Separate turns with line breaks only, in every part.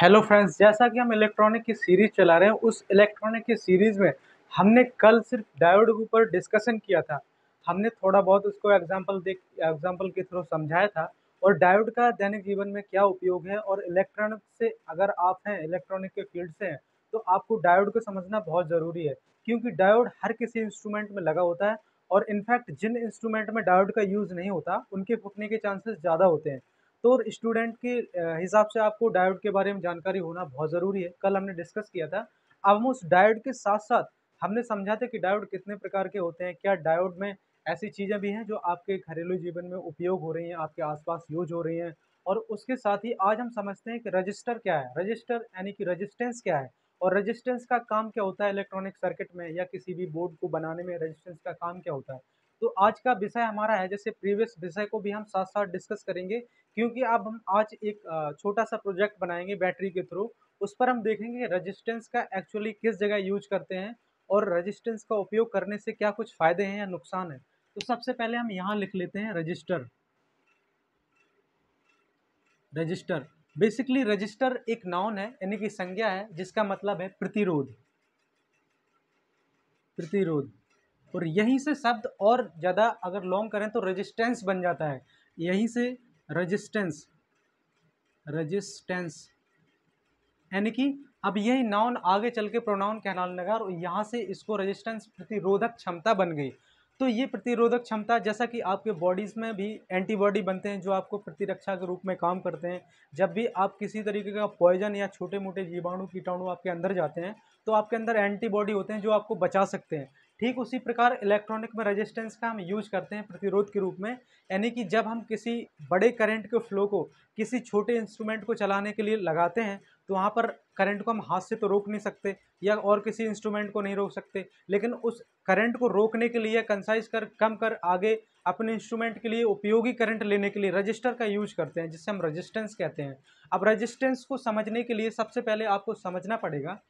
Hello friends जैसा कि हम इलेक्ट्रॉनिक की सीरीज़ चला रहे हैं उस इलेक्ट्रॉनिक की सीरीज़ में हमने कल सिर्फ डायोड के ऊपर डिस्कशन किया था हमने थोड़ा बहुत उसको एग्जाम्पल देख एग्जाम्पल के थ्रू समझाया था और डायोड का दैनिक जीवन में क्या उपयोग है और इलेक्ट्रॉनिक से अगर आप हैं इलेक्ट्रॉनिक के फील्ड से हैं तो आपको डायोड को समझना बहुत ज़रूरी है क्योंकि डायोड हर किसी इंस्ट्रूमेंट में लगा होता है और इनफैक्ट जिन इंस्ट्रूमेंट में डायोड का यूज़ नहीं होता उनके फूकने के चांसेस ज़्यादा होते हैं तो स्टूडेंट के हिसाब से आपको डायोड के बारे में जानकारी होना बहुत ज़रूरी है कल हमने डिस्कस किया था अब हम उस डायोड के साथ साथ हमने समझा था कि डायोड कितने प्रकार के होते हैं क्या डायोड में ऐसी चीज़ें भी हैं जो आपके घरेलू जीवन में उपयोग हो रही हैं आपके आसपास यूज हो रही हैं और उसके साथ ही आज हम समझते हैं कि रजिस्टर क्या है रजिस्टर यानी कि रजिस्टेंस क्या है और रजिस्टेंस का काम क्या होता है इलेक्ट्रॉनिक सर्किट में या किसी भी बोर्ड को बनाने में रजिस्टेंस का काम क्या होता है तो आज का विषय हमारा है जैसे प्रीवियस विषय को भी हम साथ साथ डिस्कस करेंगे क्योंकि अब हम आज एक छोटा सा प्रोजेक्ट बनाएंगे बैटरी के थ्रू उस पर हम देखेंगे रजिस्टेंस का एक्चुअली किस जगह यूज करते हैं और रजिस्टेंस का उपयोग करने से क्या कुछ फ़ायदे हैं या नुकसान है तो सबसे पहले हम यहाँ लिख लेते हैं रजिस्टर रजिस्टर बेसिकली रजिस्टर एक नाउन है यानी कि संज्ञा है जिसका मतलब है प्रतिरोध प्रतिरोध और यहीं से शब्द और ज़्यादा अगर लॉन्ग करें तो रजिस्टेंस बन जाता है यहीं से रजिस्टेंस रजिस्टेंस यानी कि अब यही नाउन आगे चल के प्रोनाउन कहलाने लगा और यहाँ से इसको रजिस्टेंस प्रतिरोधक क्षमता बन गई तो ये प्रतिरोधक क्षमता जैसा कि आपके बॉडीज़ में भी एंटीबॉडी बनते हैं जो आपको प्रतिरक्षा के रूप में काम करते हैं जब भी आप किसी तरीके का पॉइजन या छोटे मोटे जीवाणु कीटाणु आपके अंदर जाते हैं तो आपके अंदर एंटीबॉडी होते हैं जो आपको बचा सकते हैं ठीक उसी प्रकार इलेक्ट्रॉनिक में रेजिस्टेंस का हम यूज करते हैं प्रतिरोध के रूप में यानी कि जब हम किसी बड़े करंट के फ्लो को किसी छोटे इंस्ट्रूमेंट को चलाने के लिए लगाते हैं तो वहाँ पर करंट को हम हाथ से तो रोक नहीं सकते या और किसी इंस्ट्रूमेंट को नहीं रोक सकते लेकिन उस करंट को रोकने के लिए कंसाइज कर कम कर आगे अपने इंस्ट्रूमेंट के लिए उपयोगी करंट लेने के लिए रजिस्टर का यूज करते हैं जिससे हम रजिस्टेंस कहते हैं अब रजिस्टेंस को समझने के लिए सबसे पहले आपको समझना पड़ेगा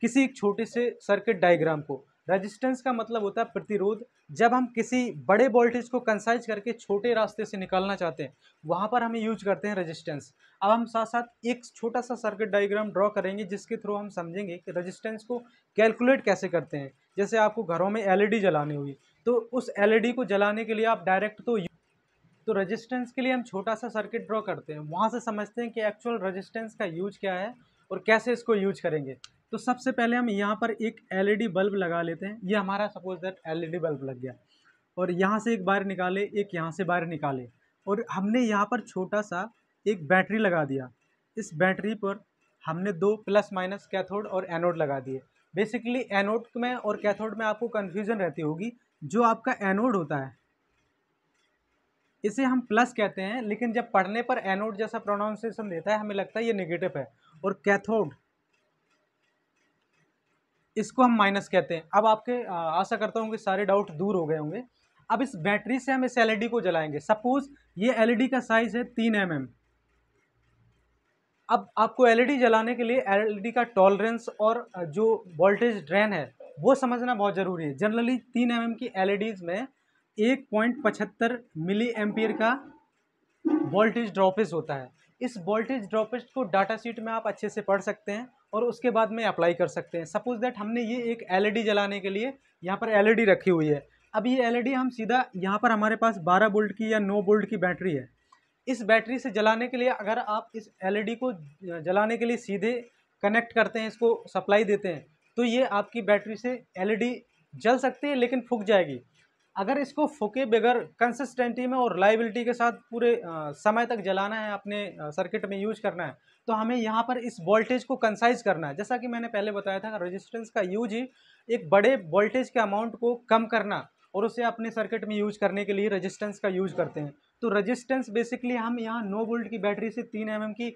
किसी एक छोटे से सर्किट डायग्राम को रेजिस्टेंस का मतलब होता है प्रतिरोध जब हम किसी बड़े वोल्टेज को कंसाइज करके छोटे रास्ते से निकालना चाहते हैं वहाँ पर हमें यूज करते हैं रेजिस्टेंस अब हम साथ साथ एक छोटा सा सर्किट डायग्राम ड्रॉ करेंगे जिसके थ्रू हम समझेंगे कि रेजिस्टेंस को कैलकुलेट कैसे करते हैं जैसे आपको घरों में एल e जलानी हुई तो उस एल e को जलाने के लिए आप डायरेक्ट तो तो रजिस्टेंस के लिए हम छोटा सा सर्किट ड्रॉ करते हैं वहाँ से समझते हैं कि एक्चुअल रजिस्टेंस का यूज क्या है और कैसे इसको यूज करेंगे तो सबसे पहले हम यहाँ पर एक एलईडी बल्ब e लगा लेते हैं ये हमारा सपोज दैट एलईडी बल्ब लग गया और यहाँ से एक बार निकाले एक यहाँ से बाहर निकाले और हमने यहाँ पर छोटा सा एक बैटरी लगा दिया इस बैटरी पर हमने दो प्लस माइनस कैथोड और एनोड लगा दिए बेसिकली एनोड में और कैथोड में आपको कन्फ्यूज़न रहती होगी जो आपका एनोड होता है इसे हम प्लस कहते हैं लेकिन जब पढ़ने पर एनोड जैसा प्रोनाउंसिएशन देता है हमें लगता है ये नेगेटिव है और कैथोड इसको हम माइनस कहते हैं अब आपके आशा करता हूँ कि सारे डाउट दूर हो गए होंगे अब इस बैटरी से हम इस एल को जलाएंगे सपोज ये एल का साइज है तीन एम mm. अब आपको एल जलाने के लिए एल का टॉलरेंस और जो वोल्टेज ड्रेन है वो समझना बहुत ज़रूरी है जनरली तीन एम mm की एल में एक पॉइंट पचहत्तर मिली एम्पियर का वोल्टेज ड्रॉपेज होता है इस वोल्टेज ड्रॉपेज को डाटा शीट में आप अच्छे से पढ़ सकते हैं और उसके बाद में अप्लाई कर सकते हैं सपोज़ दैट हमने ये एक एलईडी e जलाने के लिए यहाँ पर एलईडी e रखी हुई है अब ये एलईडी e हम सीधा यहाँ पर हमारे पास 12 वोल्ट की या 9 वोल्ट की बैटरी है इस बैटरी से जलाने के लिए अगर आप इस एलईडी को जलाने के लिए सीधे कनेक्ट करते हैं इसको सप्लाई देते हैं तो ये आपकी बैटरी से एल जल सकती है लेकिन फूक जाएगी अगर इसको फूके बगैर कंसिस्टेंटी में और रिलायबिलिटी के साथ पूरे समय तक जलाना है अपने सर्किट में यूज करना है तो हमें यहाँ पर इस वोल्टेज को कंसाइज करना है जैसा कि मैंने पहले बताया था रेजिस्टेंस का यूज ही एक बड़े वोल्टेज के अमाउंट को कम करना और उसे अपने सर्किट में यूज करने के लिए रजिस्टेंस का यूज करते हैं तो रजिस्टेंस बेसिकली हम यहाँ नो वोल्ट की बैटरी से तीन एम की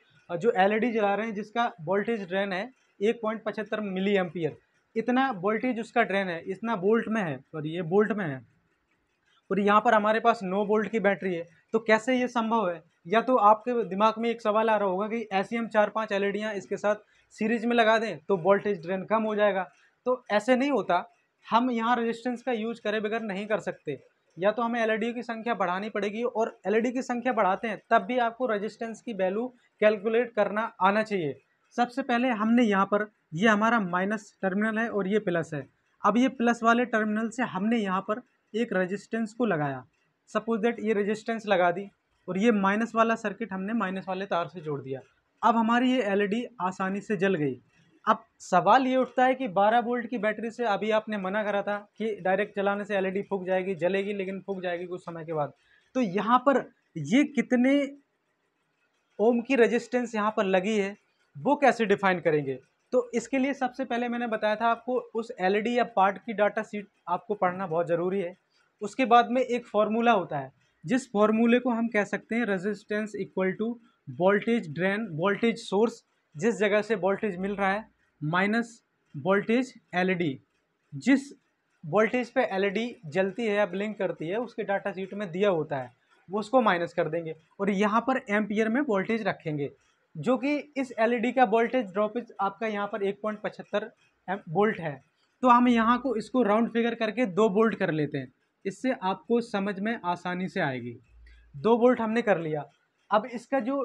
जो एल e जला रहे हैं जिसका वोल्टेज ड्रेन है एक पॉइंट पचहत्तर मिली एम्पियर इतना वोल्टेज उसका ड्रेन है इतना बोल्ट में है सॉरी ये बोल्ट में है और यहाँ पर हमारे पास नो वोल्ट की बैटरी है तो कैसे ये संभव है या तो आपके दिमाग में एक सवाल आ रहा होगा कि ऐसी हम e चार पाँच एल e इसके साथ सीरीज में लगा दें तो वोल्टेज ड्रेन कम हो जाएगा तो ऐसे नहीं होता हम यहाँ रेजिस्टेंस का यूज करे बगैर नहीं कर सकते या तो हमें एल e की संख्या बढ़ानी पड़ेगी और एल की संख्या बढ़ाते हैं तब भी आपको रजिस्टेंस की वैल्यू कैलकुलेट करना आना चाहिए सबसे पहले हमने यहाँ पर ये यह हमारा माइनस टर्मिनल है और ये प्लस है अब ये प्लस वाले टर्मिनल से हमने यहाँ पर एक रजिस्टेंस को लगाया सपोज दैट ये रजिस्टेंस लगा दी और ये माइनस वाला सर्किट हमने माइनस वाले तार से जोड़ दिया अब हमारी ये एलईडी आसानी से जल गई अब सवाल ये उठता है कि 12 वोल्ट की बैटरी से अभी आपने मना करा था कि डायरेक्ट चलाने से एलईडी फूक जाएगी जलेगी लेकिन फूक जाएगी कुछ समय के बाद तो यहाँ पर ये कितने ओम की रेजिस्टेंस यहाँ पर लगी है वो कैसे डिफाइन करेंगे तो इसके लिए सबसे पहले मैंने बताया था आपको उस एल e या पार्ट की डाटा सीट आपको पढ़ना बहुत ज़रूरी है उसके बाद में एक फार्मूला होता है जिस फार्मूले को हम कह सकते हैं resistance equal to voltage drain voltage source जिस जगह से वोल्टेज मिल रहा है माइनस वोल्टेज एल जिस वोल्टेज पे एल e जलती है या ब्लिंक करती है उसके डाटा सीट में दिया होता है वो उसको माइनस कर देंगे और यहाँ पर एम्पियर में वोल्टेज रखेंगे जो कि इस एलईडी e का वोल्टेज ड्रॉपेज आपका यहाँ पर एक पॉइंट पचहत्तर वोल्ट है तो हम यहाँ को इसको राउंड फिगर करके दो बोल्ट कर लेते हैं इससे आपको समझ में आसानी से आएगी दो बोल्ट हमने कर लिया अब इसका जो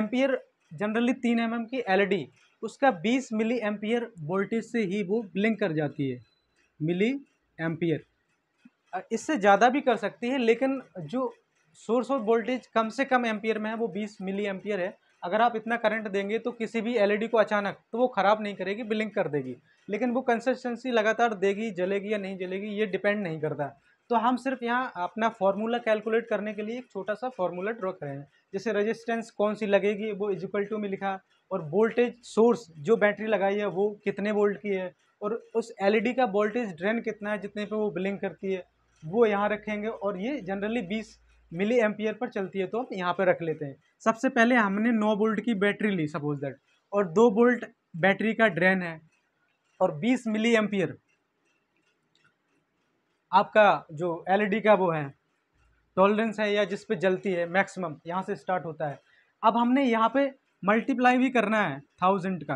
एम्पियर जनरली तीन एम की एलईडी e उसका बीस मिली एम्पियर वोल्टेज से ही वो ब्लिंक कर जाती है मिली एम्पियर इससे ज़्यादा भी कर सकती है लेकिन जो सोर्स ऑफ वोल्टेज कम से कम एम्पियर में है वो बीस मिली एम्पियर है अगर आप इतना करंट देंगे तो किसी भी एलईडी e को अचानक तो वो ख़राब नहीं करेगी ब्लिंक कर देगी लेकिन वो कंसिस्टेंसी लगातार देगी जलेगी या नहीं जलेगी ये डिपेंड नहीं करता तो हम सिर्फ यहाँ अपना फार्मूला कैलकुलेट करने के लिए एक छोटा सा फार्मूला ड्रॉ कर रहे हैं जैसे रजिस्टेंस कौन सी लगेगी वो इजिक्वल टू में लिखा और वोल्टेज सोर्स जो बैटरी लगाई है वो कितने वोल्ट की है और उस एल e का वोल्टेज ड्रेन कितना है जितने पर वो ब्लिंक करती है वो यहाँ रखेंगे और ये जनरली बीस मिली एम्पियर पर चलती है तो हम यहाँ पर रख लेते हैं सबसे पहले हमने नौ बोल्ट की बैटरी ली सपोज दैट और दो बोल्ट बैटरी का ड्रेन है और बीस मिली एम्पियर आपका जो एलईडी e का वो है टॉलरेंस है या जिस पे जलती है मैक्सिमम यहाँ से स्टार्ट होता है अब हमने यहाँ पे मल्टीप्लाई भी करना है थाउजेंड का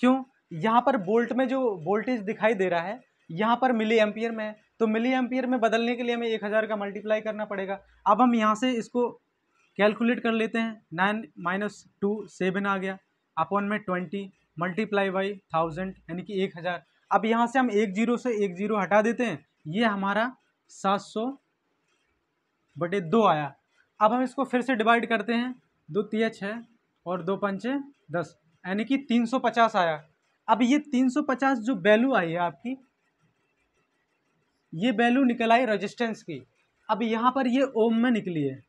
क्यों यहाँ पर बोल्ट में जो वोल्टेज दिखाई दे रहा है यहाँ पर मिली एम्पियर में तो मिली एम्पियर में बदलने के लिए हमें एक हज़ार का मल्टीप्लाई करना पड़ेगा अब हम यहाँ से इसको कैलकुलेट कर लेते हैं नाइन माइनस टू सेवन आ गया अपॉन में ट्वेंटी मल्टीप्लाई बाई थाउजेंड यानी कि एक हज़ार अब यहाँ से हम एक जीरो से एक जीरो हटा देते हैं ये हमारा सात सौ बटे दो आया अब हम इसको फिर से डिवाइड करते हैं दो तीय छः और दो पंचे दस यानी कि तीन सौ पचास आया अब ये तीन सौ पचास जो वैल्यू आई है आपकी ये वैल्यू निकल आई रजिस्टेंस की अब यहाँ पर ये ओम में निकली है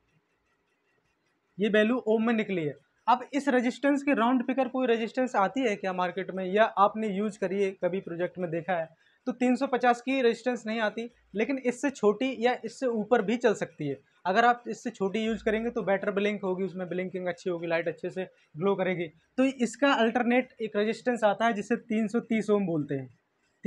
ये वैल्यू ओम में निकली है अब इस रेजिस्टेंस के राउंड फिकर कोई रेजिस्टेंस आती है क्या मार्केट में या आपने यूज करिए कभी प्रोजेक्ट में देखा है तो 350 की रेजिस्टेंस नहीं आती लेकिन इससे छोटी या इससे ऊपर भी चल सकती है अगर आप इससे छोटी यूज करेंगे तो बेटर ब्लिंक होगी उसमें ब्लिंकिंग अच्छी होगी लाइट अच्छे से ग्लो करेगी तो इसका अल्टरनेट एक रजिस्टेंस आता है जिसे तीन ओम बोलते हैं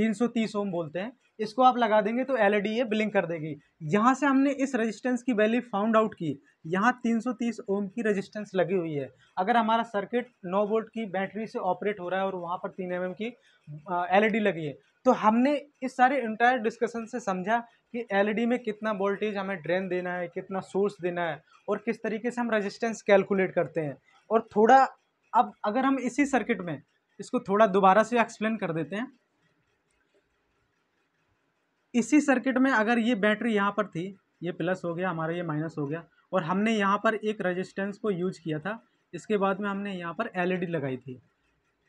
330 ओम बोलते हैं इसको आप लगा देंगे तो एल e ये ब्लिंक कर देगी यहाँ से हमने इस रेजिस्टेंस की वैल्यू फाउंड आउट की यहाँ 330 ओम की रेजिस्टेंस लगी हुई है अगर हमारा सर्किट 9 वोल्ट की बैटरी से ऑपरेट हो रहा है और वहाँ पर 3 एम की एलईडी e लगी है तो हमने इस सारे इंटायर डिस्कशन से समझा कि एल e में कितना वोल्टेज हमें ड्रेन देना है कितना सोर्स देना है और किस तरीके से हम रजिस्टेंस कैलकुलेट करते हैं और थोड़ा अब अगर हम इसी सर्किट में इसको थोड़ा दोबारा से एक्सप्लेन कर देते हैं इसी सर्किट में अगर ये बैटरी यहाँ पर थी ये प्लस हो गया हमारा ये माइनस हो गया और हमने यहाँ पर एक रजिस्टेंस को यूज किया था इसके बाद में हमने यहाँ पर एलईडी e लगाई थी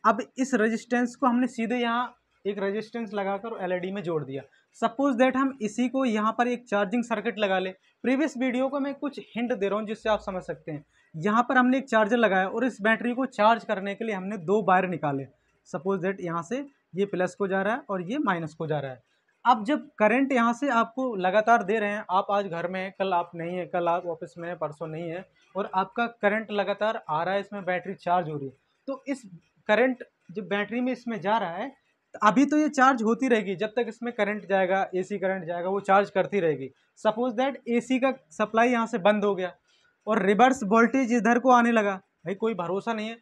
अब इस रजिस्टेंस को हमने सीधे यहाँ एक रजिस्टेंस लगाकर एलईडी e में जोड़ दिया सपोज दैट हम इसी को यहाँ पर एक चार्जिंग सर्किट लगा ले प्रीवियस वीडियो को मैं कुछ हिंट दे रहा हूँ जिससे आप समझ सकते हैं यहाँ पर हमने एक चार्जर लगाया और इस बैटरी को चार्ज करने के लिए हमने दो वायर निकाले सपोज दैट यहाँ से ये प्लस को जा रहा है और ये माइनस को जा रहा है आप जब करंट यहाँ से आपको लगातार दे रहे हैं आप आज घर में हैं कल आप नहीं हैं कल आप ऑफिस में हैं परसों नहीं है और आपका करंट लगातार आ रहा है इसमें बैटरी चार्ज हो रही है तो इस करंट जब बैटरी में इसमें जा रहा है अभी तो ये चार्ज होती रहेगी जब तक इसमें करंट जाएगा ए करंट जाएगा वो चार्ज करती रहेगी सपोज दैट ए का सप्लाई यहाँ से बंद हो गया और रिवर्स वोल्टेज इधर को आने लगा भाई कोई भरोसा नहीं है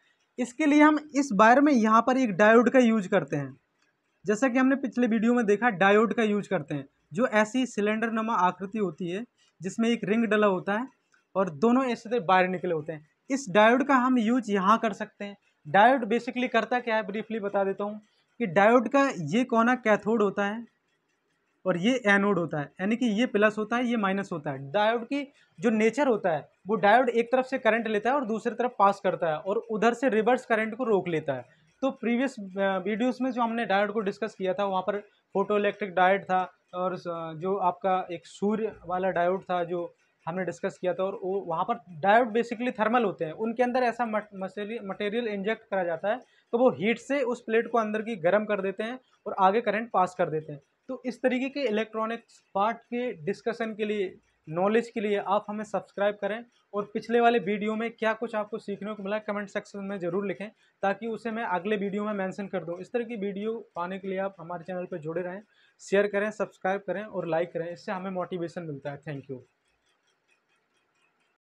इसके लिए हम इस वायर में यहाँ पर एक डायोड का यूज करते हैं जैसा कि हमने पिछले वीडियो में देखा डायोड का यूज करते हैं जो ऐसी सिलेंडर नमा आकृति होती है जिसमें एक रिंग डला होता है और दोनों ऐसे बाहर निकले होते हैं इस डायोड का हम यूज यहाँ कर सकते हैं डायोड बेसिकली करता क्या है ब्रीफली बता देता हूँ कि डायोड का ये कोना कैथोड होता है और ये एनोड होता है यानी कि ये प्लस होता है ये माइनस होता है डायोड की जो नेचर होता है वो डायोड एक तरफ से करंट लेता है और दूसरी तरफ पास करता है और उधर से रिवर्स करंट को रोक लेता है तो प्रीवियस वीडियोस में जो हमने डायट को डिस्कस किया था वहाँ पर फोटो इलेक्ट्रिक डाइट था और जो आपका एक सूर्य वाला डायोड था जो हमने डिस्कस किया था और वो वहाँ पर डायोड बेसिकली थर्मल होते हैं उनके अंदर ऐसा मटेरियल इंजेक्ट करा जाता है तो वो हीट से उस प्लेट को अंदर की गर्म कर देते हैं और आगे करंट पास कर देते हैं तो इस तरीके के इलेक्ट्रॉनिक्स पार्ट के डिस्कशन के लिए नॉलेज के लिए आप हमें सब्सक्राइब करें और पिछले वाले वीडियो में क्या कुछ आपको सीखने को मिला कमेंट सेक्शन में ज़रूर लिखें ताकि उसे मैं अगले वीडियो में मेंशन कर दूं इस तरह की वीडियो पाने के लिए आप हमारे चैनल पर जुड़े रहें शेयर करें सब्सक्राइब करें और लाइक करें इससे हमें मोटिवेशन मिलता है थैंक यू